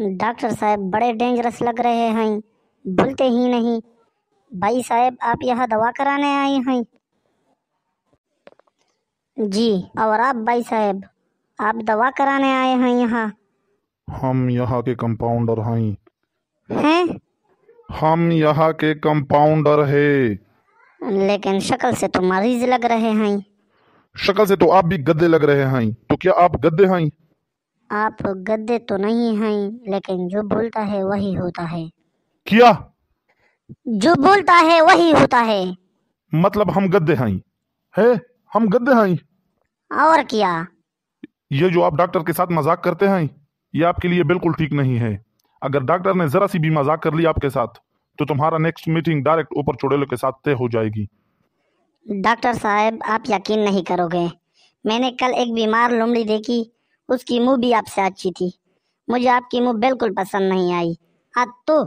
doctor साहब बड़े dangerous लग रहे हैं भूलते ही नहीं भाई साहब आप यहाँ दवा कराने आए हैं जी और आप भाई साहब आप दवा कराने आए हैं यहाँ हम यहाँ के कंपाउंडर हैं हैं हम यहाँ के कंपाउंडर है लेकिन शक्ल से तो मरीज लग रहे हैं शक्ल से तो आप भी गद्दे लग रहे हैं तो क्या आप गद्दे हैं आप गद्दे तो नहीं हैं लेकिन जो बोलता है वही होता है क्या जो बोलता है वही होता है मतलब हम गद्दे हैं है हम गद्दे हैं और क्या ये जो आप डॉक्टर के साथ मजाक करते हैं ये आपके लिए बिल्कुल ठीक नहीं है अगर डॉक्टर ने जरा सी भी मजाक कर लिया आपके साथ तो तुम्हारा नेक्स्ट मीटिंग डायरेक्ट ऊपर चुड़ैलों के साथ तय हो जाएगी डॉक्टर साहब आप यकीन नहीं करोगे मैंने कल एक बीमार लोमड़ी देखी उसकी मुंह भी आपसे अच्छी थी मुझे आपकी मुंह बिल्कुल पसंद नहीं आई हाँ तो